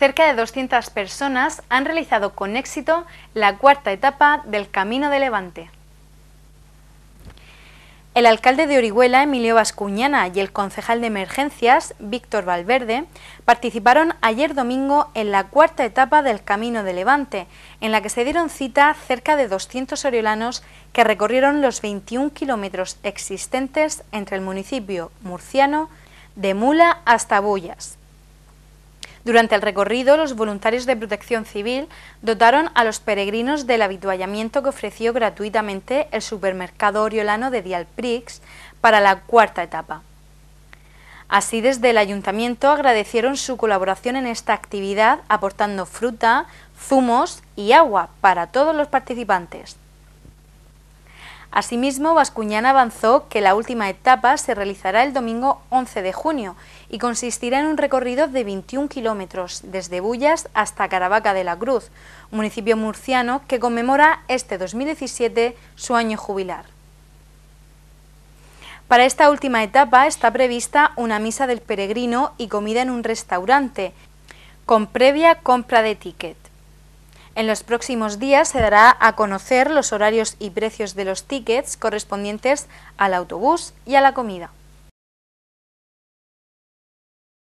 cerca de 200 personas han realizado con éxito la cuarta etapa del Camino de Levante. El alcalde de Orihuela, Emilio Vascuñana, y el concejal de emergencias, Víctor Valverde, participaron ayer domingo en la cuarta etapa del Camino de Levante, en la que se dieron cita cerca de 200 oriolanos que recorrieron los 21 kilómetros existentes entre el municipio murciano de Mula hasta Bullas. Durante el recorrido, los voluntarios de protección civil dotaron a los peregrinos del habituallamiento que ofreció gratuitamente el supermercado oriolano de Dialprix para la cuarta etapa. Así, desde el ayuntamiento agradecieron su colaboración en esta actividad, aportando fruta, zumos y agua para todos los participantes. Asimismo, Bascuñán avanzó que la última etapa se realizará el domingo 11 de junio y consistirá en un recorrido de 21 kilómetros desde Bullas hasta Caravaca de la Cruz, municipio murciano que conmemora este 2017 su año jubilar. Para esta última etapa está prevista una misa del peregrino y comida en un restaurante, con previa compra de ticket. En los próximos días se dará a conocer los horarios y precios de los tickets correspondientes al autobús y a la comida.